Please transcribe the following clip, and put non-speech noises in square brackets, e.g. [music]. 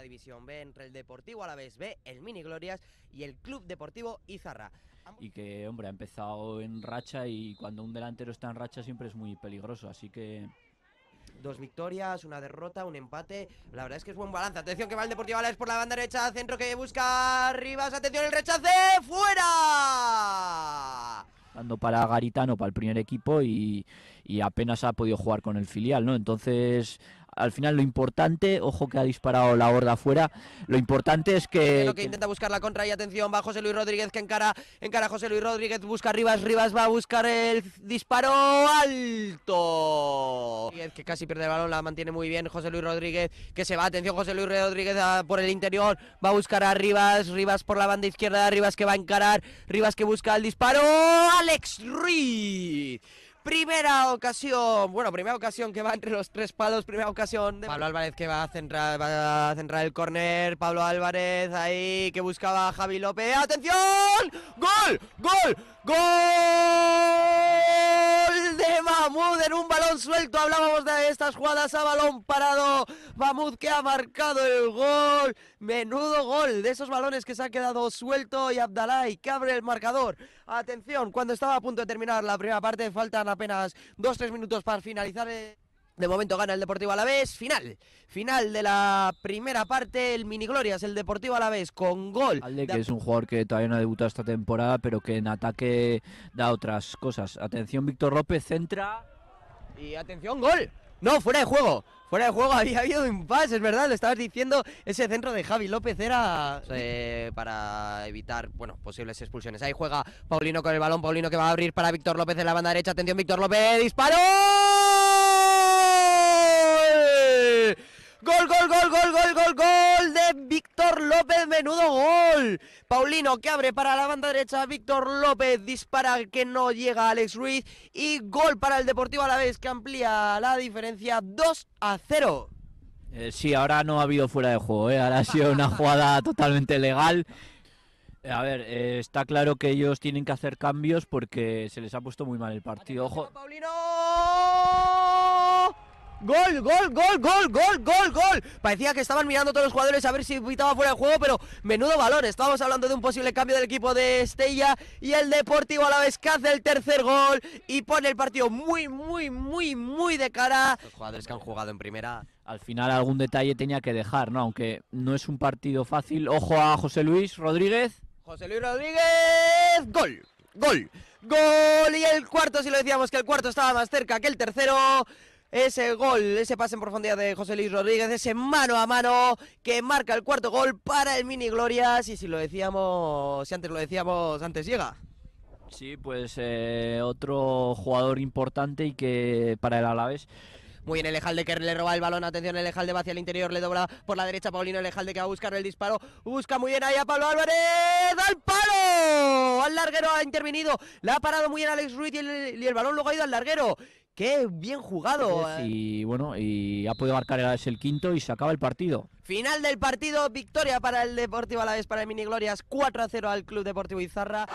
División B entre el Deportivo Alavés B, el Mini Glorias y el Club Deportivo Izarra. Y que, hombre, ha empezado en racha y cuando un delantero está en racha siempre es muy peligroso, así que dos victorias, una derrota, un empate. La verdad es que es buen balance. Atención que va el Deportivo Alavés por la banda derecha, centro que busca Rivas. Atención el rechace, fuera. Dando para Garitano, para el primer equipo y, y, apenas ha podido jugar con el filial, ¿no? Entonces al final lo importante, ojo que ha disparado la horda afuera, lo importante es que... Lo que intenta buscar la contra y atención, va José Luis Rodríguez que encara, encara José Luis Rodríguez, busca Rivas, Rivas va a buscar el disparo alto. Que casi pierde el balón, la mantiene muy bien José Luis Rodríguez, que se va, atención José Luis Rodríguez por el interior, va a buscar a Rivas, Rivas por la banda izquierda, Rivas que va a encarar, Rivas que busca el disparo, Alex Ruiz. Primera ocasión, bueno, primera ocasión que va entre los tres palos, primera ocasión de Pablo Álvarez que va a centrar, va a centrar el corner, Pablo Álvarez ahí que buscaba a Javi López. ¡Atención! ¡Gol! ¡Gol! ¡Gol! De Mahmoud en un balón suelto. Hablábamos de estas jugadas a balón parado Mamut que ha marcado el gol. Menudo gol de esos balones que se ha quedado suelto y Abdalai que abre el marcador. Atención, cuando estaba a punto de terminar la primera parte, faltan apenas 2-3 minutos para finalizar. De momento gana el Deportivo Alavés. Final. Final de la primera parte. El mini el Deportivo Alavés con gol. Alde, que es un jugador que todavía no ha debutado esta temporada, pero que en ataque da otras cosas. Atención, Víctor López centra. Y atención, gol. No, fuera de juego. Fuera de juego [laughs] había habido un es verdad, lo estabas diciendo. Ese centro de Javi López era eh, para evitar, bueno, posibles expulsiones. Ahí juega Paulino con el balón. Paulino que va a abrir para Víctor López en la banda derecha. Atención, Víctor López. Disparó gol, gol! Paulino que abre para la banda derecha, Víctor López dispara que no llega Alex Ruiz y gol para el Deportivo a la vez que amplía la diferencia 2 a 0. Eh, sí, ahora no ha habido fuera de juego, eh. ahora ha sido una [laughs] jugada totalmente legal. A ver, eh, está claro que ellos tienen que hacer cambios porque se les ha puesto muy mal el partido. Ojo. Paulino, Gol, gol, gol, gol, gol, gol, gol. Parecía que estaban mirando todos los jugadores a ver si pitaba fuera el juego, pero menudo valor. Estábamos hablando de un posible cambio del equipo de Estella y el Deportivo a la vez que hace el tercer gol y pone el partido muy, muy, muy, muy de cara. Los jugadores que han jugado en primera al final algún detalle tenía que dejar, ¿no? Aunque no es un partido fácil. Ojo a José Luis Rodríguez. José Luis Rodríguez, gol, gol, gol. Y el cuarto, si lo decíamos que el cuarto estaba más cerca que el tercero, ese gol, ese pase en profundidad de José Luis Rodríguez, ese mano a mano que marca el cuarto gol para el Mini Glorias. Y si lo decíamos, si antes lo decíamos, antes llega. Sí, pues eh, otro jugador importante y que para el Alavés muy bien Ejalde que le roba el balón. Atención, el Ejalde va hacia el interior, le dobla por la derecha Paulino de que va a buscar el disparo. Busca muy bien ahí a Pablo Álvarez. ¡Al palo! Al larguero ha intervenido. le ha parado muy bien Alex Ruiz y el, y el balón luego ha ido al larguero. ¡Qué bien jugado! Eh. Y bueno, y ha podido marcar el, el quinto y se acaba el partido. Final del partido, victoria para el Deportivo Alavés, para el Mini Glorias, 4 a 0 al Club Deportivo Izarra.